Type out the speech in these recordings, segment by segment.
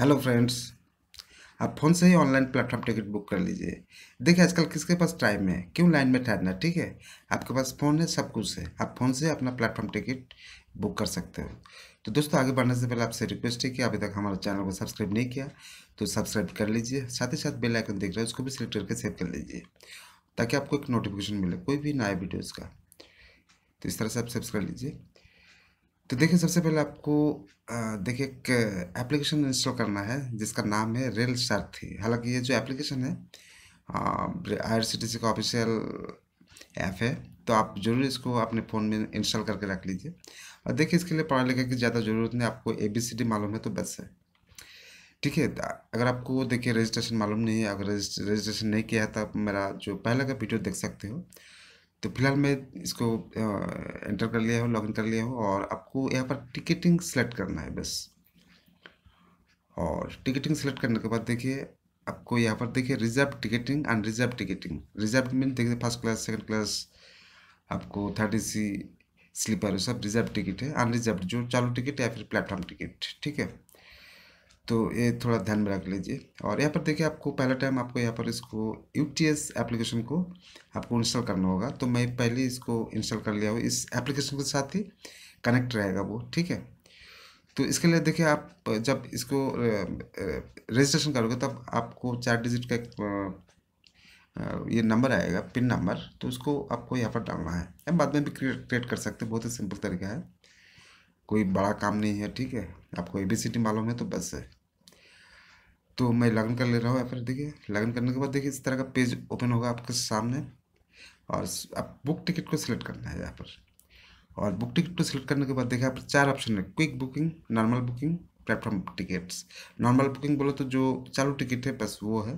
hello friends आप phone से ही ऑनलाइन प्लेटफॉर्म टिकट बुक कर लीजिए देखिए आजकल किसके पास टाइम है क्यों लाइन में ठहरना ठीक है आपके पास फ़ोन है सब कुछ है आप फ़ोन से अपना प्लेटफॉर्म टिकट बुक कर सकते हो तो दोस्तों आगे बढ़ने से पहले आपसे रिक्वेस्ट है कि अभी तक हमारे चैनल को सब्सक्राइब नहीं किया तो सब्सक्राइब कर लीजिए साथ ही साथ बेलाइकन देख रहे हैं उसको भी सिलेक्ट करके सेव कर लीजिए ताकि आपको एक नोटिफिकेशन मिले कोई भी नया वीडियोज़ का तो इस तरह से आप सब्सक्राइब लीजिए तो देखिए सबसे पहले आपको देखिए एक एप्लीकेशन इंस्टॉल करना है जिसका नाम है रेल सारथी हालांकि ये जो एप्लीकेशन है सी का ऑफिशियल ऐप है तो आप जरूर इसको अपने फ़ोन में इंस्टॉल करके रख लीजिए और देखिए इसके लिए पढ़ा लिखा की ज़्यादा ज़रूरत नहीं आपको ए बी सी डी मालूम है तो बस है ठीक है अगर आपको देखिए रजिस्ट्रेशन मालूम नहीं है अगर रजिस्ट्रेशन नहीं किया है तो आप मेरा जो पहले का वीडियो देख सकते हो तो फिलहाल मैं इसको एंटर कर लिया हूँ लॉगिन कर लिया हूँ और आपको यहाँ पर टिकटिंग सेलेक्ट करना है बस और टिकटिंग सेलेक्ट करने के बाद देखिए आपको यहाँ पर देखिए reserve ticketing and reserve ticketing reserve mean देखिए फर्स्ट क्लास सेकंड क्लास आपको थर्ड सी स्लीपर सब रिजर्व टिकट है अनरिजर्व जो चालू टिकट या फिर प्लेटफॉर्म टिकट ठीक है तो ये थोड़ा ध्यान में रख लीजिए और यहाँ पर देखिए आपको पहला टाइम आपको यहाँ पर इसको यू टी एस एप्लीकेशन को आपको इंस्टॉल करना होगा तो मैं पहले इसको इंस्टॉल कर लिया हूँ इस एप्लीकेशन के साथ ही कनेक्ट रहेगा वो ठीक है तो इसके लिए देखिए आप जब इसको रजिस्ट्रेशन करोगे तब आपको चार डिजिट का एक ये नंबर आएगा पिन नंबर तो उसको आपको यहाँ पर डालना है बाद में भी क्रिएट कर सकते हैं बहुत ही सिंपल तरीका है कोई बड़ा काम नहीं है ठीक है आपको ए बी सी टी मालूम है तो बस है तो मैं लगन कर ले रहा हूँ या फिर देखिए लगन करने के बाद देखिए इस तरह का पेज ओपन होगा आपके सामने और आप बुक टिकट को सिलेक्ट करना है यहाँ पर और बुक टिकट को सिलेक्ट करने के बाद देखिए यहाँ पर चार ऑप्शन है quick booking normal booking platform tickets normal booking बोलो तो जो चालू टिकट है बस वो है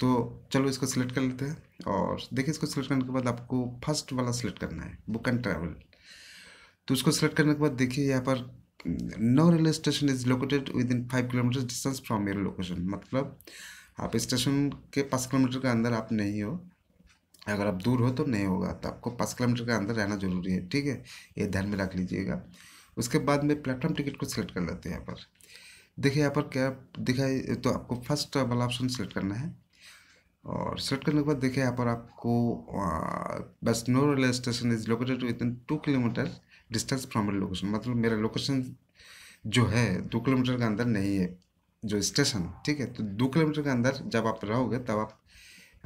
तो चलो इसको सिलेक्ट कर लेते हैं और देखिए इसको सिलेक्ट करने के बाद आपको फर्स्ट वाला सिलेक्ट करना है बुक एंड ट्रैवल तो उसको सेलेक्ट करने के बाद देखिए यहाँ पर no railway station is located within five kilometre distance from your location मतलब आप स्टेशन के पाँच किलोमीटर के अंदर आप नहीं हो अगर आप दूर हो तो नहीं होगा तो आपको पाँच किलोमीटर के अंदर रहना जरूरी है ठीक है ये ध्यान में रख लीजिएगा उसके बाद में प्लेटफॉर्म टिकट को सिलेक्ट कर लेते हैं यहाँ पर देखिए यहाँ पर क्या दिखाई तो आपको फर्स्ट वाला ऑप्शन सेलेक्ट करना है और सेलेक्ट करने के बाद देखिए यहाँ पर आपको बस no railway station is located within two kilometre distance from my location मतलब मेरा लोकेशन जो है दो किलोमीटर के अंदर नहीं है जो स्टेशन ठीक है तो दो किलोमीटर के अंदर जब आप रहोगे तब आप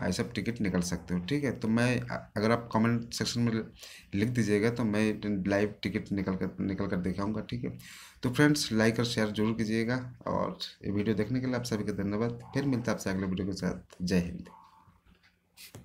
ऐसे टिकट निकल सकते हो ठीक है तो मैं अगर आप कमेंट सेक्शन में लिख दीजिएगा तो मैं लाइव टिकट निकल कर निकल कर दिखाऊंगा ठीक है तो फ्रेंड्स लाइक और शेयर जरूर कीजिएगा और ये वीडियो देखने के लिए आप सभी का धन्यवाद फिर मिलते हैं आपसे अगले वीडियो के साथ जय हिंद